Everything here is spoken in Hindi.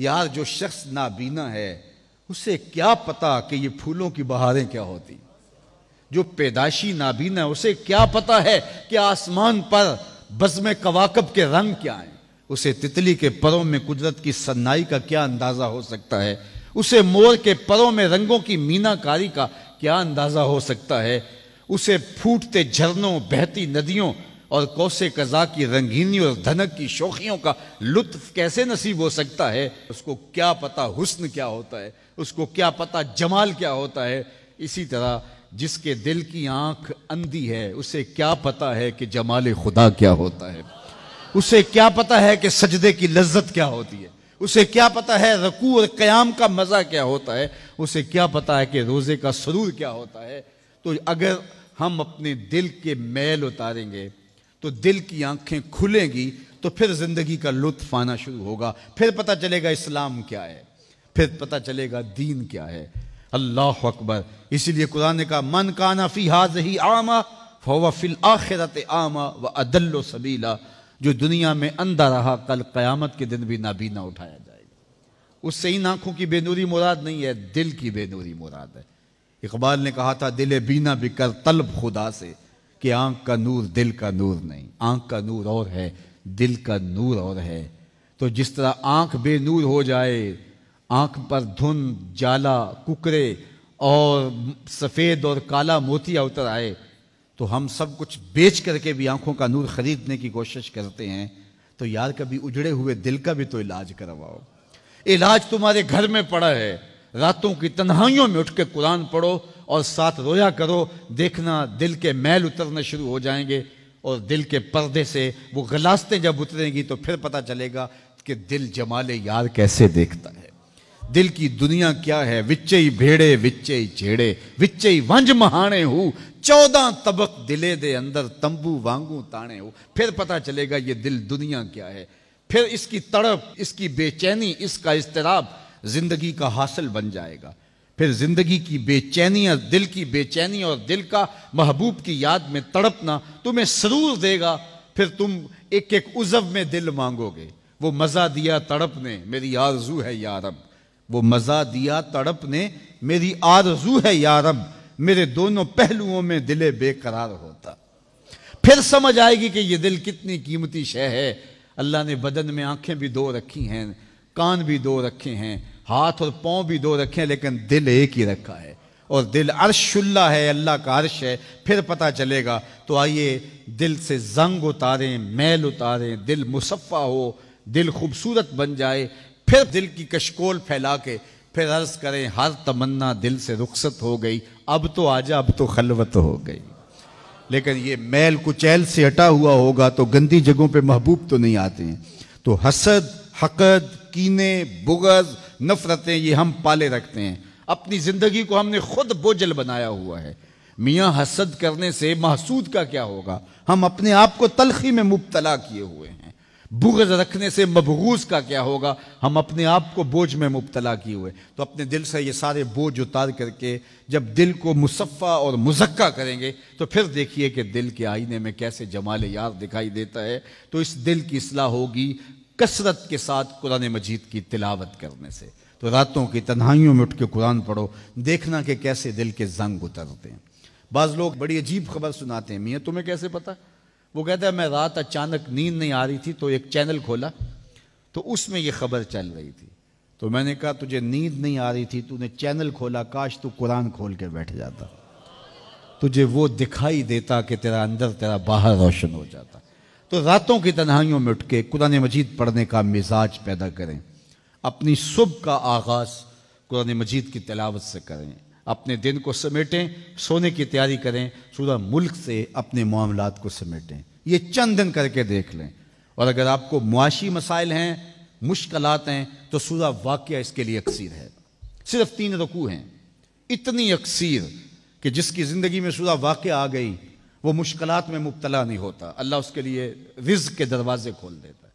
यार जो शख्स नाबीना है उसे क्या पता कि ये फूलों की बहारें क्या होती जो पैदाशी नाबीना है उसे क्या पता है कि आसमान पर बजम कवाकब के रंग क्या हैं उसे तितली के परों में कुदरत की सन्नाई का क्या अंदाज़ा हो सकता है उसे मोर के परों में रंगों की मीनाकारी का क्या अंदाज़ा हो सकता है उसे फूटते झरनों बहती नदियों और कोसे कज़ा की रंगीनी और धनक की शोखियों का लुत्फ कैसे नसीब हो सकता है उसको क्या पता हुस्न क्या होता है उसको क्या पता जमाल क्या होता है इसी तरह जिसके दिल की आंख अंधी है उसे क्या पता है कि जमाल खुदा क्या होता है उसे क्या पता है कि सजदे की लज्जत क्या होती है उसे क्या पता है रकू और क्याम का मज़ा क्या होता है उसे क्या पता है कि रोज़े का सरूर क्या होता है तो अगर हम अपने दिल के मैल उतारेंगे तो दिल की आंखें खुलेंगी तो फिर ज़िंदगी का लुत्फ आना शुरू होगा फिर पता चलेगा इस्लाम क्या है फिर पता चलेगा दीन क्या है अल्लाह अकबर इसीलिए कुरान का मन काना फ़ी हाज ही आमा फिल आखिरत आमा व अदल्लो सबीला जो दुनिया में अंधा रहा कल क़यामत के दिन भी नाबीना उठाया जाएगा उससे इन आंखों की बेनूरी मुराद नहीं है दिल की बेनूरी मुराद है इकबाल ने कहा था दिल बीना बिकर तलब खुदा से कि आंख का नूर दिल का नूर नहीं आंख का नूर और है दिल का नूर और है तो जिस तरह आंख बेनूर हो जाए आंख पर धुन जाला कुकरे और सफ़ेद और काला मोतिया उतर आए तो हम सब कुछ बेच करके भी आंखों का नूर खरीदने की कोशिश करते हैं तो यार कभी उजड़े हुए दिल का भी तो इलाज करवाओ इलाज तुम्हारे घर में पड़ा है रातों की तन्हाइयों में उठ के कुरान पढ़ो और साथ रोया करो देखना दिल के मैल उतरने शुरू हो जाएंगे और दिल के पर्दे से वो गलास्ते जब उतरेंगी तो फिर पता चलेगा कि दिल जमाल यार कैसे देखता है दिल की दुनिया क्या है विच्चे ही भेड़े विच्चे ही छेड़े विच्चे ही वंज महाने हो चौदह तबक दिले दे अंदर तंबू वांगू ताने हो फिर पता चलेगा ये दिल दुनिया क्या है फिर इसकी तड़प इसकी बेचैनी इसका इजतराब जिंदगी का हासिल बन जाएगा फिर जिंदगी की बेचैनी और दिल की बेचैनी और दिल का महबूब की याद में तड़पना तुम्हें सरूर देगा फिर तुम एक एक उजव में दिल मांगोगे वो मज़ा दिया तड़पने मेरी आरजू है यारब वो मज़ा दिया तड़पने मेरी आरजू है यारब मेरे दोनों पहलुओं में दिले बेकरार होता फिर समझ आएगी कि ये दिल कितनी कीमती शह है अल्लाह ने बदन में आंखें भी दो रखी हैं कान भी दो रखे हैं हाथ और पाँव भी दो रखे हैं लेकिन दिल एक ही रखा है और दिल अर्शुल्ला है अल्लाह का अर्श है फिर पता चलेगा तो आइए दिल से जंग उतारें मैल उतारें दिल मुसफ़ा हो दिल खूबसूरत बन जाए फिर दिल की कशकोल फैला के फिर अर्ज करें हर तमन्ना दिल से रुखसत हो गई अब तो आजा अब तो खलवत हो गई लेकिन ये मैल कुचैल से हटा हुआ होगा तो गंदी जगहों पे महबूब तो नहीं आते हैं तो हसद हकद कीने बुगज़ नफरतें ये हम पाले रखते हैं अपनी ज़िंदगी को हमने खुद बोझल बनाया हुआ है मियाँ हसद करने से महसूद का क्या होगा हम अपने आप को तलखी में मुबतला किए हुए हैं बुगज रखने से मबगूस का क्या होगा हम अपने आप को बोझ में मुबतला किए हुए तो अपने दिल से ये सारे बोझ उतार करके जब दिल को मुसफ़ा और मुजक्का करेंगे तो फिर देखिए कि दिल के आईने में कैसे जमाल यार दिखाई देता है तो इस दिल की असलाह होगी कसरत के साथ कुरान मजीद की तिलावत करने से तो रातों की तन्हाइयों में उठ के कुरान पढ़ो देखना कि कैसे दिल के जंग उतरते हैं बाज़ लोग बड़ी अजीब खबर सुनाते हैं मियाँ तुम्हें कैसे पता वो कहता है मैं रात अचानक नींद नहीं आ रही थी तो एक चैनल खोला तो उसमें यह खबर चल रही थी तो मैंने कहा तुझे नींद नहीं आ रही थी तूने चैनल खोला काश तू कुरान खोल के बैठ जाता तुझे वो दिखाई देता कि तेरा अंदर तेरा बाहर रोशन हो जाता तो रातों की तन्हाइयों में उठ के कुरान मजीद पढ़ने का मिजाज पैदा करें अपनी सुबह का आगाज़ कुरान मजीद की तलावत से करें अपने दिन को समेटें सोने की तैयारी करें सूरह मुल्क से अपने मामला को समेटें ये चंद दिन करके देख लें और अगर आपको मुआशी मसाइल हैं मुश्किल हैं तो सूरह वाक्य इसके लिए अक्सर है सिर्फ तीन रकू हैं इतनी अक्सर कि जिसकी ज़िंदगी में सूरह वाक़ आ गई वो मुश्किल में मुबतला नहीं होता अल्लाह उसके लिए रिज के दरवाजे खोल देता